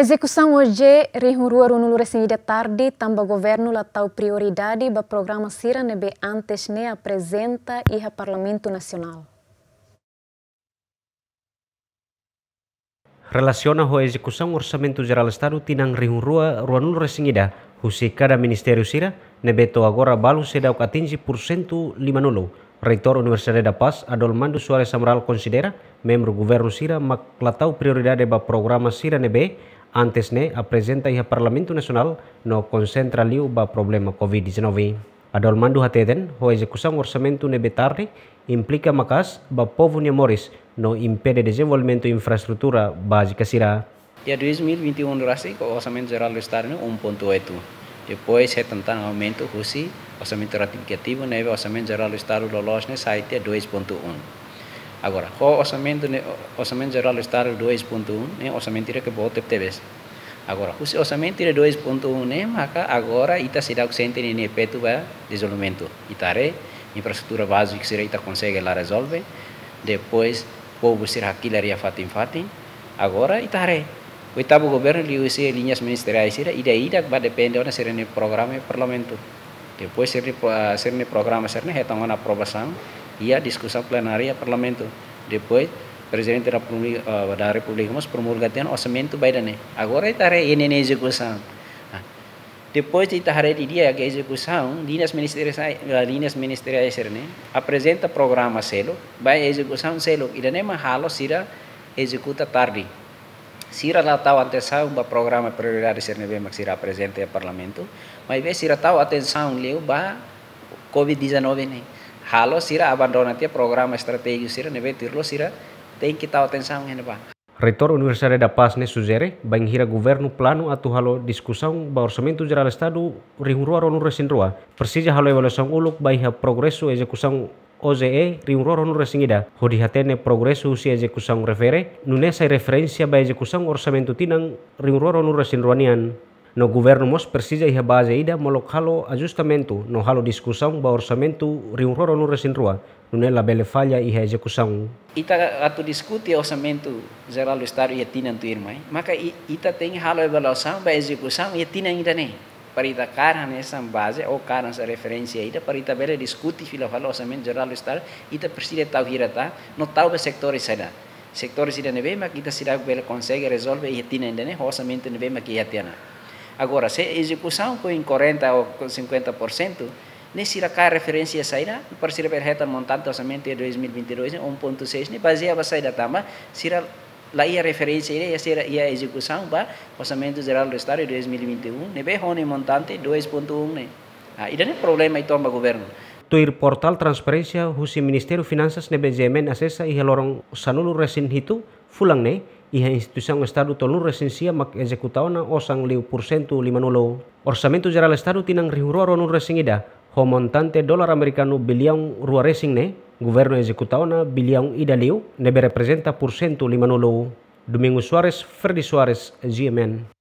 Execução hoje rihurua runulu resinida tarde tamba governo latau prioridade ba programa sira nebe antes ne apresenta iha e Parlamento Nacional. Relaciona ho execução orçamento geral estado tinang rihurua runulu resingida husi kada ministério sira nebe to agora balu seda o atingi por cento limanulu. Reitor Universidade da Paz, Adolmando Suarez Amaral considera membro governo sira mak latau prioridade ba programa sira nebe Antesne appresenta il Parlamento Nacional no concentra liu ba problema COVID-19. Adol mandu hateden ho execução orçamento nebetarri implica makas ba povo moris no impede desenvolvimento infraestrutura básica sira. Ya 2021 rasi o orçamento geral do estado 1.8. Depois é tentar aumento rusi orçamento ratificativo neve orçamento geral do estado do losne saite 2.1. Agora, o orçamento, o orçamento geral do Estado 2.1, né? o orçamento tira que volta TVs. Agora, o orçamento tira 2.1, né? maka agora ita será o centro de peto desenvolvimento. Itare, infraestrutura básica será ita consegue lá resolve. Depois, povo será aquilo fatim fatim. Agora, itare. O oitavo governo lhe usa linhas ministeriais, e daí vai depender onde será o programa e parlamento. Depois, será o programa, será né, a aprovação ia discussão plenária parlamento. Depois, o presidente eh, da República, da República mas promulga o orçamento Biden. Agora está ele na execução. Depois de estar de dia que eh, a execução, linhas ministeriais, linhas ministeriais né? apresenta programa selo, vai a execução selo, e nem mahalo sira executa tarde. Sira lá tal atenção para programa prioridade ser neve mas sira apresenta ao parlamento, mas vê sira tal atenção leu ba COVID-19 né? halo sira abandonati program strategi sira nebe tirlo sira tei kita tal atenção ngene pá Rektor Universitas da Paz ne bang hira governo plano atu halo discussão ba orçamento geral estado rinrua ronu rua. persija halo evaluação uluk progresu progresu execução OZE rinrua ronu resingida hodi hatene progresu si execução refere nuneh sai referência ba execução orsamentu tinang rinrua ronu ruanian no governo mos precisa e base ida molo halo ajustamento no halo discussão ba orçamento riunroro no resinrua no é bele falha e execução ita atu discute orçamento geral do estado e tina tu irmã eh? maka ita tem halo avaliação ba execução e tina ainda nem para ita cara nessa base ou cara nessa referência ida para ita bele discute filo halo orçamento geral do estado ita precisa tau hirata no tau ba sectores sada sectores ida nebe maka ita sira bele consegue resolver e tina ainda nem orçamento nebe maka ia tina Agora, se a execução foi em 40% ou 50%, nem se cá a referência sairá, para se reta montante orçamento de 2022, 1.6, nem baseava sairá também, se lá ia referência ia ser ia execução para orçamento geral do estado de 2021, nem bem hone montante 2.1, né? Ah, e é problema e toma governo. Tuir portal transparência husi Ministério Finanças ne Benjamin acessa e relorong sanulu resin hitu fulang né iha institusi instituição Estado tolu resensia mak executaona osang liu lima nolo. orsamento geral Estado tinang rihuroro nun resingida, homontante dolar Amerikanu bilion rua resing ne, governo executaona bilhão ida liu, nebe representa lima nolo. Domingo Suarez, Ferdi Suarez, GMN.